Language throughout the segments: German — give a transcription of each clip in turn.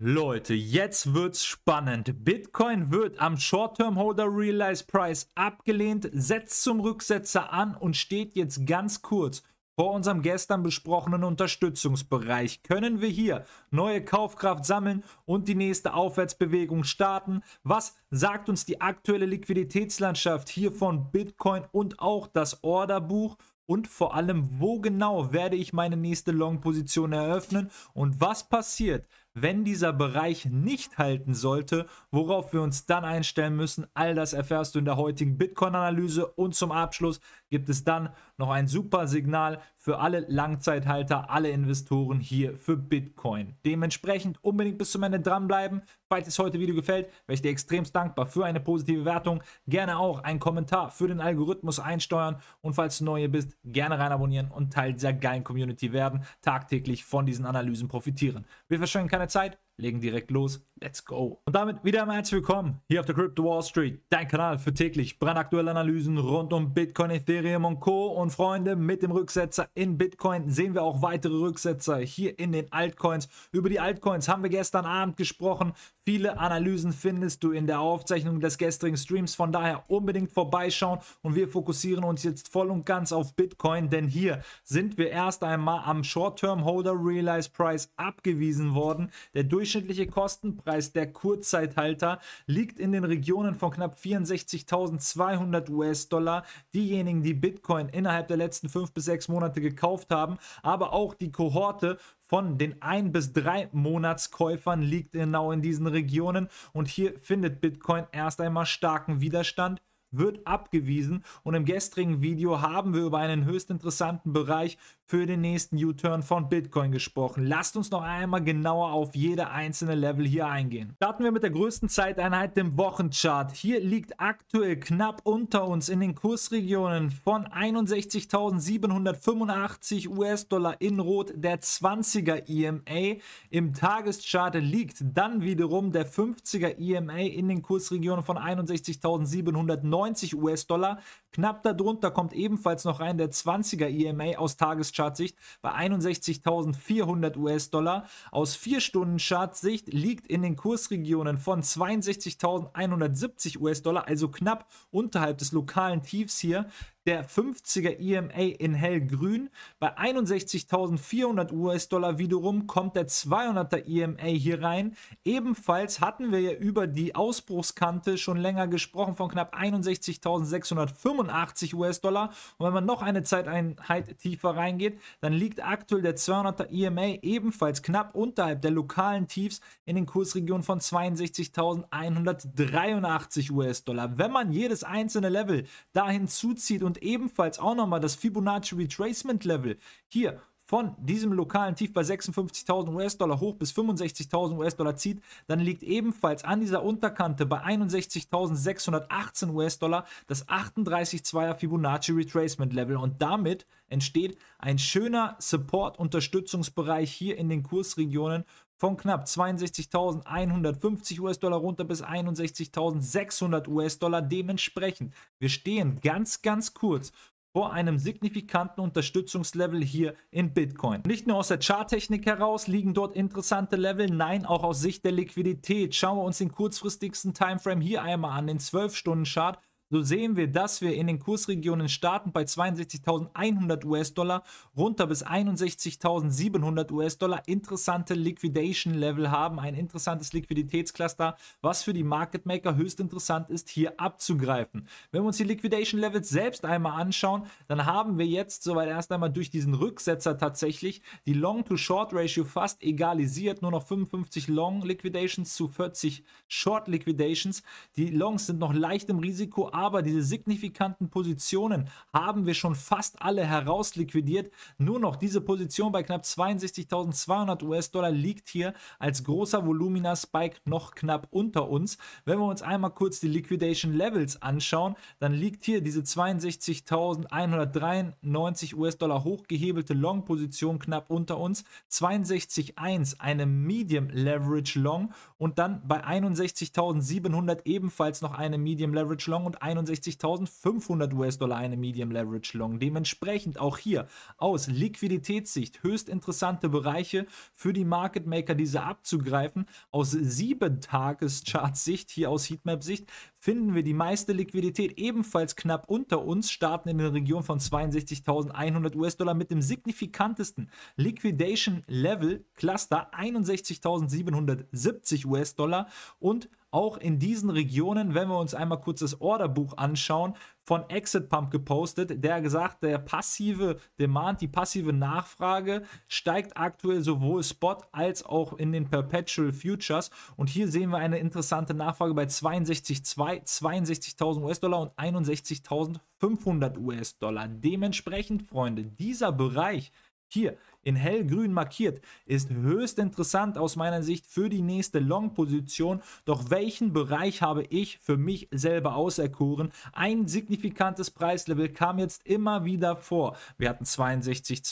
Leute, jetzt wird's spannend. Bitcoin wird am Short-Term-Holder Realize Price abgelehnt, setzt zum Rücksetzer an und steht jetzt ganz kurz vor unserem gestern besprochenen Unterstützungsbereich. Können wir hier neue Kaufkraft sammeln und die nächste Aufwärtsbewegung starten? Was sagt uns die aktuelle Liquiditätslandschaft hier von Bitcoin und auch das Orderbuch? und vor allem, wo genau werde ich meine nächste Long-Position eröffnen und was passiert, wenn dieser Bereich nicht halten sollte, worauf wir uns dann einstellen müssen. All das erfährst du in der heutigen Bitcoin-Analyse und zum Abschluss gibt es dann noch ein super Signal für alle Langzeithalter, alle Investoren hier für Bitcoin. Dementsprechend unbedingt bis zum Ende dranbleiben. Falls es heute Video gefällt, wäre ich dir extremst dankbar für eine positive Wertung. Gerne auch einen Kommentar für den Algorithmus einsteuern. Und falls du neu hier bist, gerne rein abonnieren und Teil dieser geilen Community werden. Tagtäglich von diesen Analysen profitieren. Wir verschwenden keine Zeit legen direkt los. Let's go. Und damit wieder einmal herzlich willkommen hier auf der Crypto Wall Street, dein Kanal für täglich brandaktuelle Analysen rund um Bitcoin, Ethereum und Co. Und Freunde, mit dem Rücksetzer in Bitcoin sehen wir auch weitere Rücksetzer hier in den Altcoins. Über die Altcoins haben wir gestern Abend gesprochen. Viele Analysen findest du in der Aufzeichnung des gestrigen Streams. Von daher unbedingt vorbeischauen und wir fokussieren uns jetzt voll und ganz auf Bitcoin, denn hier sind wir erst einmal am Short-Term Holder Realize Price abgewiesen worden. Der durch durchschnittliche Kostenpreis der Kurzzeithalter liegt in den Regionen von knapp 64.200 US-Dollar. Diejenigen, die Bitcoin innerhalb der letzten fünf bis sechs Monate gekauft haben, aber auch die Kohorte von den ein bis drei Monatskäufern liegt genau in diesen Regionen und hier findet Bitcoin erst einmal starken Widerstand wird abgewiesen und im gestrigen Video haben wir über einen höchst interessanten Bereich für den nächsten U-Turn von Bitcoin gesprochen. Lasst uns noch einmal genauer auf jede einzelne Level hier eingehen. Starten wir mit der größten Zeiteinheit, dem Wochenchart. Hier liegt aktuell knapp unter uns in den Kursregionen von 61.785 US-Dollar in Rot der 20er EMA. Im Tageschart liegt dann wiederum der 50er EMA in den Kursregionen von 61.790 US-Dollar. Knapp darunter kommt ebenfalls noch rein der 20er EMA aus Tageschartsicht bei 61.400 US-Dollar. Aus 4 Stunden Chartsicht liegt in den Kursregionen von 62.170 US-Dollar, also knapp unterhalb des lokalen Tiefs hier, der 50er EMA in hellgrün. Bei 61.400 US-Dollar wiederum kommt der 200er EMA hier rein. Ebenfalls hatten wir ja über die Ausbruchskante schon länger gesprochen von knapp 61.685 US-Dollar. Und wenn man noch eine Zeiteinheit tiefer reingeht, dann liegt aktuell der 200er EMA ebenfalls knapp unterhalb der lokalen Tiefs in den Kursregionen von 62.183 US-Dollar. Wenn man jedes einzelne Level dahin zuzieht und ebenfalls auch nochmal das Fibonacci Retracement Level hier von diesem lokalen Tief bei 56.000 US-Dollar hoch bis 65.000 US-Dollar zieht, dann liegt ebenfalls an dieser Unterkante bei 61.618 US-Dollar das 38,2er Fibonacci Retracement Level und damit entsteht ein schöner Support-Unterstützungsbereich hier in den Kursregionen von knapp 62.150 US-Dollar runter bis 61.600 US-Dollar. Dementsprechend, wir stehen ganz, ganz kurz vor einem signifikanten Unterstützungslevel hier in Bitcoin. Nicht nur aus der Charttechnik heraus liegen dort interessante Level, nein, auch aus Sicht der Liquidität. Schauen wir uns den kurzfristigsten Timeframe hier einmal an, den 12-Stunden-Chart so sehen wir, dass wir in den Kursregionen starten bei 62.100 US-Dollar runter bis 61.700 US-Dollar interessante Liquidation Level haben, ein interessantes Liquiditätscluster, was für die Market Maker höchst interessant ist, hier abzugreifen. Wenn wir uns die Liquidation Levels selbst einmal anschauen, dann haben wir jetzt soweit erst einmal durch diesen Rücksetzer tatsächlich die Long-to-Short-Ratio fast egalisiert, nur noch 55 Long Liquidations zu 40 Short Liquidations. Die Longs sind noch leicht im Risiko, aber diese signifikanten Positionen haben wir schon fast alle herausliquidiert. Nur noch diese Position bei knapp 62.200 US-Dollar liegt hier als großer Volumina-Spike noch knapp unter uns. Wenn wir uns einmal kurz die Liquidation Levels anschauen, dann liegt hier diese 62.193 US-Dollar hochgehebelte Long-Position knapp unter uns. 62,1 eine Medium Leverage Long und dann bei 61.700 ebenfalls noch eine Medium Leverage Long und 61.500 US-Dollar eine Medium Leverage Long. Dementsprechend auch hier aus Liquiditätssicht höchst interessante Bereiche für die Market Maker, diese abzugreifen. Aus 7-Tages-Chart-Sicht, hier aus Heatmap-Sicht, finden wir die meiste Liquidität ebenfalls knapp unter uns, starten in der Region von 62.100 US-Dollar mit dem signifikantesten Liquidation Level Cluster 61.770 US-Dollar und auch in diesen Regionen, wenn wir uns einmal kurz das Orderbuch anschauen, von Exit Pump gepostet, der gesagt, der passive Demand, die passive Nachfrage steigt aktuell sowohl Spot als auch in den Perpetual Futures. Und hier sehen wir eine interessante Nachfrage bei 62,2, 62.000 US-Dollar und 61.500 US-Dollar. Dementsprechend, Freunde, dieser Bereich hier in hellgrün markiert, ist höchst interessant aus meiner Sicht für die nächste Long-Position. Doch welchen Bereich habe ich für mich selber auserkoren? Ein signifikantes Preislevel kam jetzt immer wieder vor. Wir hatten 62,2,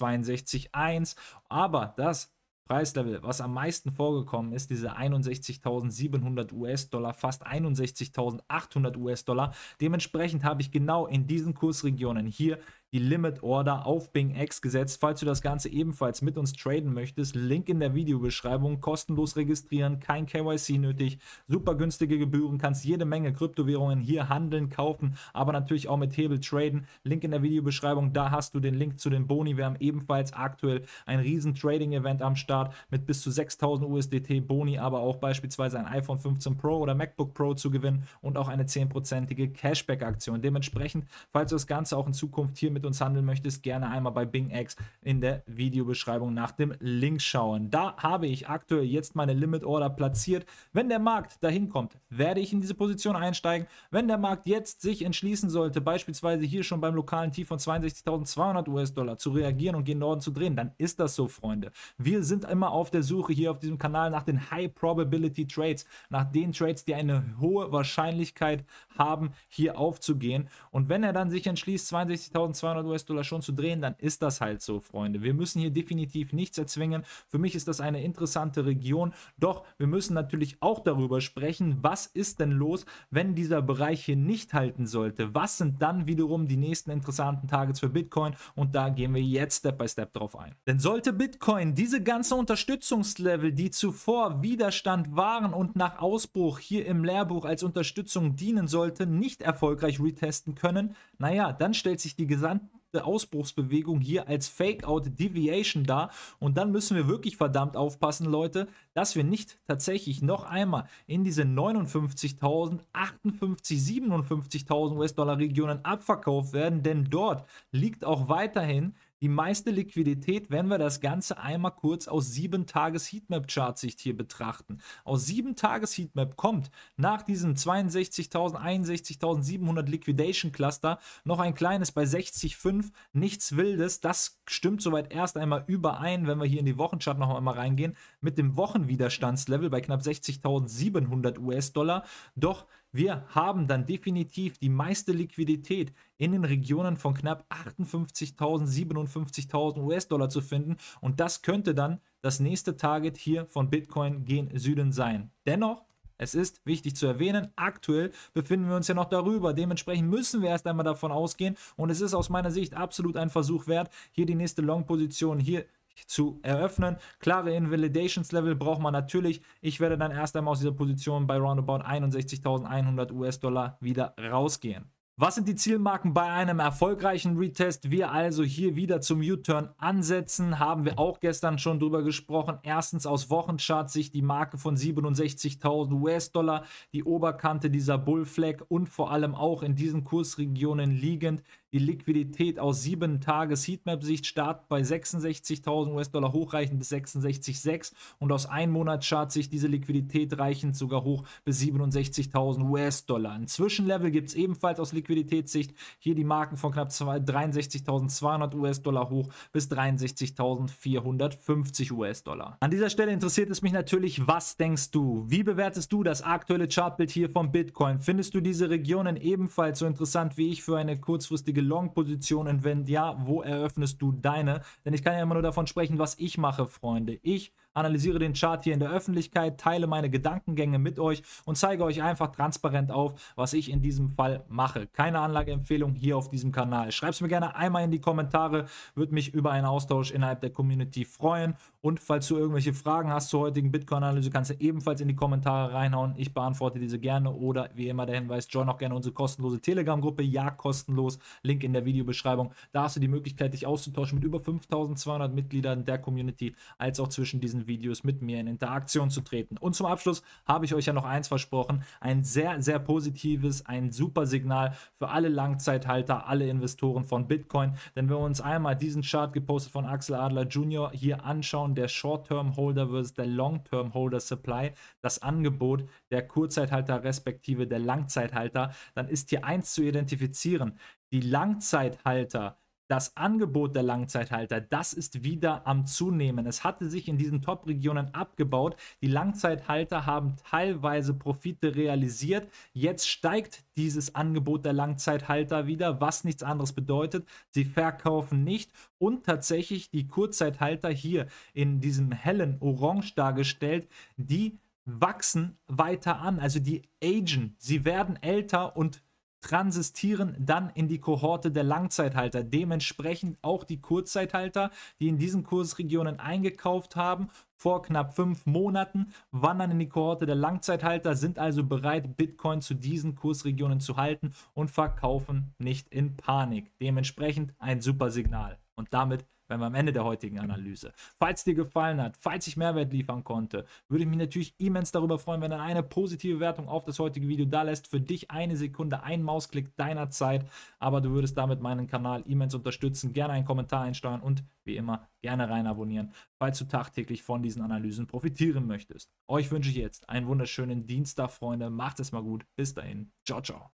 62,1, aber das Preislevel, was am meisten vorgekommen ist, diese 61.700 US-Dollar, fast 61.800 US-Dollar. Dementsprechend habe ich genau in diesen Kursregionen hier die Limit Order auf Bing X gesetzt. Falls du das Ganze ebenfalls mit uns traden möchtest, Link in der Videobeschreibung, kostenlos registrieren, kein KYC nötig, super günstige Gebühren, kannst jede Menge Kryptowährungen hier handeln, kaufen, aber natürlich auch mit Hebel traden. Link in der Videobeschreibung, da hast du den Link zu den Boni. Wir haben ebenfalls aktuell ein riesen Trading-Event am Start mit bis zu 6000 USDT Boni, aber auch beispielsweise ein iPhone 15 Pro oder MacBook Pro zu gewinnen und auch eine 10%ige Cashback-Aktion. Dementsprechend, falls du das Ganze auch in Zukunft hier mit mit uns handeln möchtest, gerne einmal bei Bing X in der Videobeschreibung nach dem Link schauen. Da habe ich aktuell jetzt meine Limit Order platziert. Wenn der Markt dahin kommt, werde ich in diese Position einsteigen. Wenn der Markt jetzt sich entschließen sollte, beispielsweise hier schon beim lokalen Tief von 62.200 US-Dollar zu reagieren und gen Norden zu drehen, dann ist das so, Freunde. Wir sind immer auf der Suche hier auf diesem Kanal nach den High Probability Trades, nach den Trades, die eine hohe Wahrscheinlichkeit haben, hier aufzugehen. Und wenn er dann sich entschließt, 62.200 200 US-Dollar schon zu drehen, dann ist das halt so, Freunde. Wir müssen hier definitiv nichts erzwingen. Für mich ist das eine interessante Region. Doch wir müssen natürlich auch darüber sprechen, was ist denn los, wenn dieser Bereich hier nicht halten sollte. Was sind dann wiederum die nächsten interessanten Targets für Bitcoin? Und da gehen wir jetzt Step by Step drauf ein. Denn sollte Bitcoin diese ganze Unterstützungslevel, die zuvor Widerstand waren und nach Ausbruch hier im Lehrbuch als Unterstützung dienen sollte, nicht erfolgreich retesten können, naja, dann stellt sich die gesamte Ausbruchsbewegung hier als Fake-Out Deviation da. Und dann müssen wir wirklich verdammt aufpassen, Leute, dass wir nicht tatsächlich noch einmal in diese 59.000, 58.000, 57.000 US-Dollar-Regionen abverkauft werden, denn dort liegt auch weiterhin die meiste Liquidität, wenn wir das Ganze einmal kurz aus 7 Tages Heatmap Chartsicht hier betrachten. Aus 7 Tages Heatmap kommt nach diesem 62.000, 61.700 Liquidation Cluster noch ein kleines bei 60,5, nichts Wildes. Das stimmt soweit erst einmal überein, wenn wir hier in die Wochenchart noch einmal reingehen, mit dem Wochenwiderstandslevel bei knapp 60.700 US-Dollar. Doch wir haben dann definitiv die meiste Liquidität in den Regionen von knapp 58.000, 57.000 US-Dollar zu finden. Und das könnte dann das nächste Target hier von Bitcoin gen Süden sein. Dennoch es ist wichtig zu erwähnen, aktuell befinden wir uns ja noch darüber. Dementsprechend müssen wir erst einmal davon ausgehen und es ist aus meiner Sicht absolut ein Versuch wert, hier die nächste Long-Position hier zu zu eröffnen. Klare Invalidations-Level braucht man natürlich. Ich werde dann erst einmal aus dieser Position bei roundabout 61.100 US-Dollar wieder rausgehen. Was sind die Zielmarken bei einem erfolgreichen Retest? Wir also hier wieder zum U-Turn ansetzen, haben wir auch gestern schon drüber gesprochen. Erstens aus Wochenchart sich die Marke von 67.000 US-Dollar, die Oberkante dieser Bullflag und vor allem auch in diesen Kursregionen liegend die Liquidität aus 7 Tages Heatmap-Sicht startet bei 66.000 US-Dollar hochreichend bis 66,6 und aus 1 Monat chart Sicht diese Liquidität reichend sogar hoch bis 67.000 US-Dollar. Ein Zwischenlevel gibt es ebenfalls aus Liquiditätssicht. Hier die Marken von knapp 63.200 US-Dollar hoch bis 63.450 US-Dollar. An dieser Stelle interessiert es mich natürlich, was denkst du? Wie bewertest du das aktuelle Chartbild hier von Bitcoin? Findest du diese Regionen ebenfalls so interessant wie ich für eine kurzfristige richtige Long-Position? Und wenn ja, wo eröffnest du deine? Denn ich kann ja immer nur davon sprechen, was ich mache, Freunde. Ich analysiere den Chart hier in der Öffentlichkeit, teile meine Gedankengänge mit euch und zeige euch einfach transparent auf, was ich in diesem Fall mache. Keine Anlageempfehlung hier auf diesem Kanal. Schreib es mir gerne einmal in die Kommentare, würde mich über einen Austausch innerhalb der Community freuen. Und falls du irgendwelche Fragen hast zur heutigen Bitcoin-Analyse, kannst du ebenfalls in die Kommentare reinhauen. Ich beantworte diese gerne oder wie immer der Hinweis, join auch gerne unsere kostenlose Telegram-Gruppe. Ja, kostenlos. Link in der Videobeschreibung. Da hast du die Möglichkeit, dich auszutauschen mit über 5200 Mitgliedern der Community, als auch zwischen diesen diesen Videos mit mir in Interaktion zu treten. Und zum Abschluss habe ich euch ja noch eins versprochen, ein sehr, sehr positives, ein super Signal für alle Langzeithalter, alle Investoren von Bitcoin. Denn wenn wir uns einmal diesen Chart gepostet von Axel Adler Jr. hier anschauen, der Short-Term-Holder versus der Long-Term-Holder-Supply, das Angebot der Kurzzeithalter respektive der Langzeithalter, dann ist hier eins zu identifizieren. Die Langzeithalter das Angebot der Langzeithalter, das ist wieder am Zunehmen. Es hatte sich in diesen Top-Regionen abgebaut. Die Langzeithalter haben teilweise Profite realisiert. Jetzt steigt dieses Angebot der Langzeithalter wieder, was nichts anderes bedeutet. Sie verkaufen nicht und tatsächlich die Kurzzeithalter hier in diesem hellen Orange dargestellt, die wachsen weiter an. Also die agen, sie werden älter und transistieren dann in die Kohorte der Langzeithalter. Dementsprechend auch die Kurzzeithalter, die in diesen Kursregionen eingekauft haben, vor knapp fünf Monaten, wandern in die Kohorte der Langzeithalter, sind also bereit, Bitcoin zu diesen Kursregionen zu halten und verkaufen nicht in Panik. Dementsprechend ein super Signal. Und damit wären wir am Ende der heutigen genau. Analyse. Falls dir gefallen hat, falls ich Mehrwert liefern konnte, würde ich mich natürlich immens darüber freuen, wenn du eine positive Wertung auf das heutige Video da lässt. Für dich eine Sekunde, ein Mausklick deiner Zeit, aber du würdest damit meinen Kanal immens unterstützen. Gerne einen Kommentar einsteuern und wie immer gerne rein abonnieren, falls du tagtäglich von diesen Analysen profitieren möchtest. Euch wünsche ich jetzt einen wunderschönen Dienstag, Freunde. Macht es mal gut. Bis dahin. Ciao, ciao.